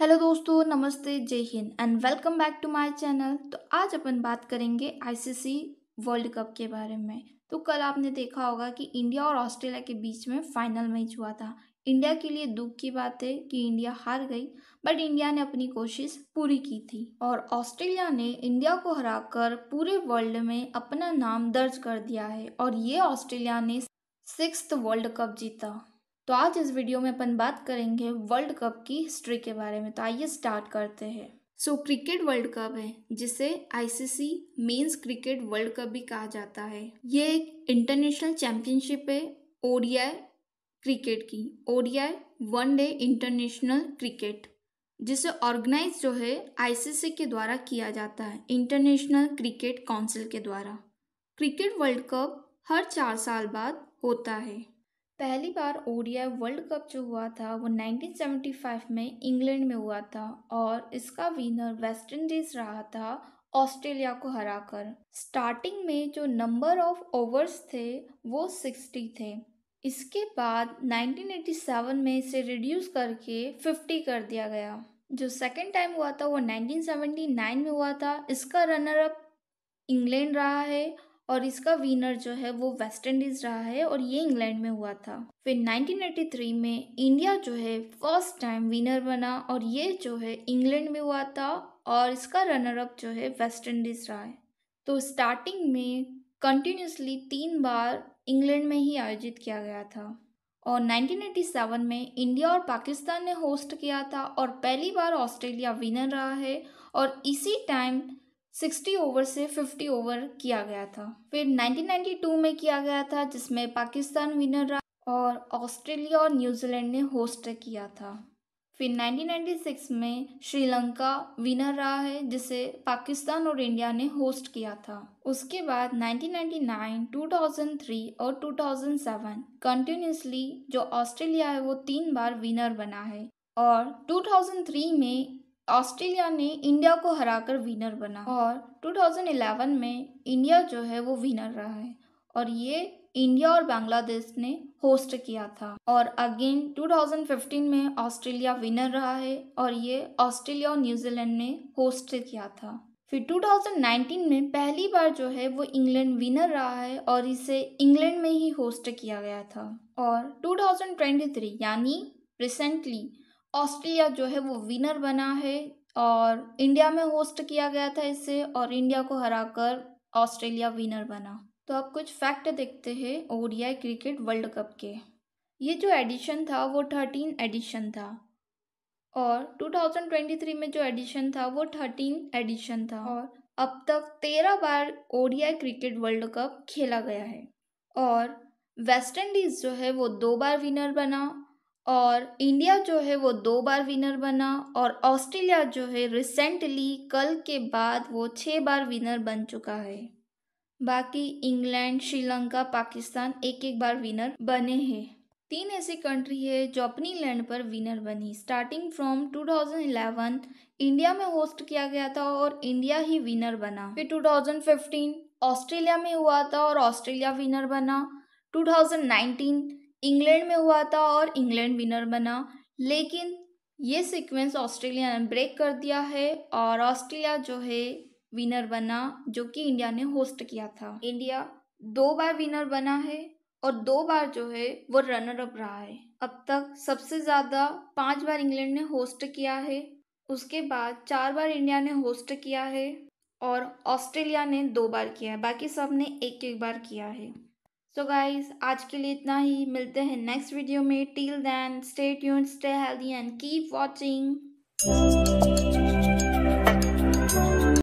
hello दोस्तों नमस्ते जय हिंद and welcome back to my channel तो आज अपन बात करेंगे आईसीसी वर्ल्ड कप के बारे में तो कल आपने देखा होगा कि इंडिया और ऑस्ट्रेलिया के बीच में फाइनल मैच हुआ था इंडिया के लिए दुख की बात है कि इंडिया हार गई बट इंडिया ने अपनी कोशिश पूरी की थी और ऑस्ट्रेलिया ने इंडिया को हराकर पूरे वर्ल्ड में अपना नाम दर्ज कर दिया है और ये ऑस्ट्रेलिया ने सिक्स वर्ल्ड कप जीता तो आज इस वीडियो में अपन बात करेंगे वर्ल्ड कप की हिस्ट्री के बारे में तो आइए स्टार्ट करते हैं सो क्रिकेट वर्ल्ड कप है जिसे ICC men's cricket world cup भी कहा जाता है ये एक इंटरनेशनल चैंपियनशिप है ओडीआई क्रिकेट की ODI one day international cricket जिसे ऑर्गेनाइज जो है आईसीसी के द्वारा किया जाता है इंटरनेशनल क्रिकेट काउंसिल के द्वारा क्रिकेट वर्ल्ड कप हर चार साल बाद होता है पहली बार ओडीआई वर्ल्ड कप जो हुआ था वो 1975 में इंग्लैंड में हुआ था और इसका विनर वेस्ट इंडीज रहा था ऑस्ट्रेलिया को हराकर स्टार्टिंग में जो नंबर ऑफ ओवर्स थे वो 60 थे इसके बाद 1987 में इसे रिड्यूस करके 50 कर दिया गया जो सेकेंड टाइम हुआ था वो 1979 में हुआ था इसका रनर अप इंग्लैंड रहा है और इसका विनर जो है वो वेस्ट इंडीज रहा है और ये इंग्लैंड में हुआ था फिर 1983 में इंडिया जो है फर्स्ट टाइम विनर बना और ये जो है इंग्लैंड में हुआ था और इसका रनर अप जो है वेस्ट इंडीज रहा है तो स्टार्टिंग में कंटिन्यूसली तीन बार इंग्लैंड में ही आयोजित किया गया था और 1987 में इंडिया और पाकिस्तान ने होस्ट किया था और पहली बार ऑस्ट्रेलिया विनर रहा है और इसी टाइम सिक्सटी ओवर से फिफ्टी ओवर किया गया था फिर नाइनटीन नाइन्टी टू में किया गया था जिसमें पाकिस्तान विनर रहा और ऑस्ट्रेलिया और न्यूजीलैंड ने होस्ट किया था फिर 1996 में श्रीलंका विनर रहा है जिसे पाकिस्तान और इंडिया ने होस्ट किया था उसके बाद 1999, 2003 और 2007 कंटिन्यूसली जो ऑस्ट्रेलिया है वो तीन बार विनर बना है और 2003 में ऑस्ट्रेलिया ने इंडिया को हराकर विनर बना और 2011 में इंडिया जो है वो विनर रहा है और ये इंडिया और बांग्लादेश ने होस्ट किया था और अगेन 2015 में ऑस्ट्रेलिया विनर रहा है और ये ऑस्ट्रेलिया और न्यूजीलैंड ने होस्ट किया था फिर 2019 में पहली बार जो है वो इंग्लैंड विनर रहा है और इसे इंग्लैंड में ही होस्ट किया गया था और 2023 यानी रिसेंटली ऑस्ट्रेलिया जो है वो विनर बना है और इंडिया में होस्ट किया गया था इसे और इंडिया को हराकर ऑस्ट्रेलिया विनर बना तो अब कुछ फैक्ट देखते हैं ओडीआई क्रिकेट वर्ल्ड कप के ये जो एडिशन था वो थर्टीन एडिशन था और 2023 में जो एडिशन था वो थर्टीन एडिशन था और अब तक तेरह बार ओडीआई क्रिकेट वर्ल्ड कप खेला गया है और वेस्ट इंडीज़ जो है वो दो बार विनर बना और इंडिया जो है वो दो बार विनर बना और ऑस्ट्रेलिया जो है रिसेंटली कल के बाद वो छः बार विनर बन चुका है बाकी इंग्लैंड श्रीलंका पाकिस्तान एक एक बार विनर बने हैं तीन ऐसी कंट्री है जो अपनी लैंड पर विनर बनी स्टार्टिंग फ्रॉम 2011 इंडिया में होस्ट किया गया था और इंडिया ही विनर बना फिर 2015 ऑस्ट्रेलिया में हुआ था और ऑस्ट्रेलिया विनर बना 2019 इंग्लैंड में हुआ था और इंग्लैंड विनर बना लेकिन ये सीक्वेंस ऑस्ट्रेलिया ने ब्रेक कर दिया है और ऑस्ट्रेलिया जो है विनर बना जो कि इंडिया ने होस्ट किया था इंडिया दो बार विनर बना है और दो बार जो है वो रनर अप रहा है अब तक सबसे ज़्यादा पांच बार इंग्लैंड ने होस्ट किया है उसके बाद चार बार इंडिया ने होस्ट किया है और ऑस्ट्रेलिया ने दो बार किया है बाकी सब ने एक एक बार किया है सो गाइज आज के लिए इतना ही मिलते हैं नेक्स्ट वीडियो में till then stay tune stay healthy and keep watching